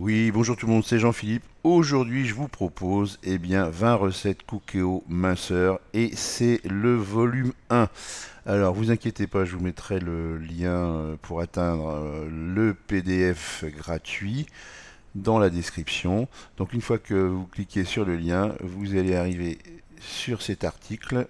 Oui, bonjour tout le monde, c'est Jean-Philippe. Aujourd'hui, je vous propose eh bien, 20 recettes cookéo minceur et c'est le volume 1. Alors, vous inquiétez pas, je vous mettrai le lien euh, pour atteindre euh, le PDF gratuit dans la description. Donc, une fois que vous cliquez sur le lien, vous allez arriver sur cet article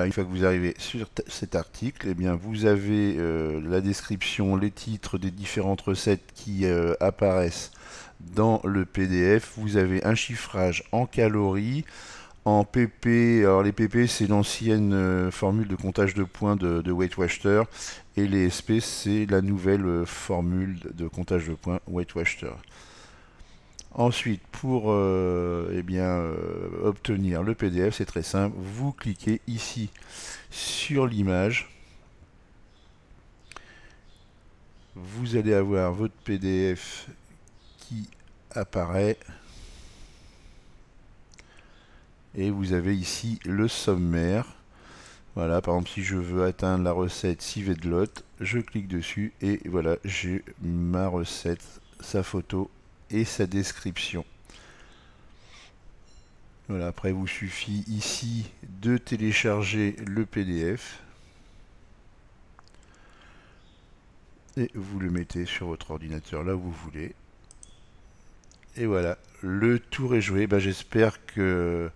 une fois que vous arrivez sur cet article, eh bien, vous avez euh, la description, les titres des différentes recettes qui euh, apparaissent dans le PDF. Vous avez un chiffrage en calories, en PP. Alors les PP, c'est l'ancienne euh, formule de comptage de points de, de Et les SP, c'est la nouvelle formule de comptage de points Weight Ensuite, pour euh, eh euh, obtenir le PDF, c'est très simple. Vous cliquez ici sur l'image. Vous allez avoir votre PDF qui apparaît. Et vous avez ici le sommaire. Voilà, par exemple, si je veux atteindre la recette civet de lot, je clique dessus et voilà, j'ai ma recette, sa photo et sa description. Voilà, après il vous suffit ici de télécharger le PDF et vous le mettez sur votre ordinateur là où vous voulez. Et voilà, le tour est joué. Ben, J'espère que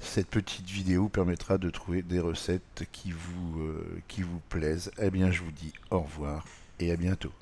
cette petite vidéo permettra de trouver des recettes qui vous, euh, qui vous plaisent. Eh bien, je vous dis au revoir et à bientôt.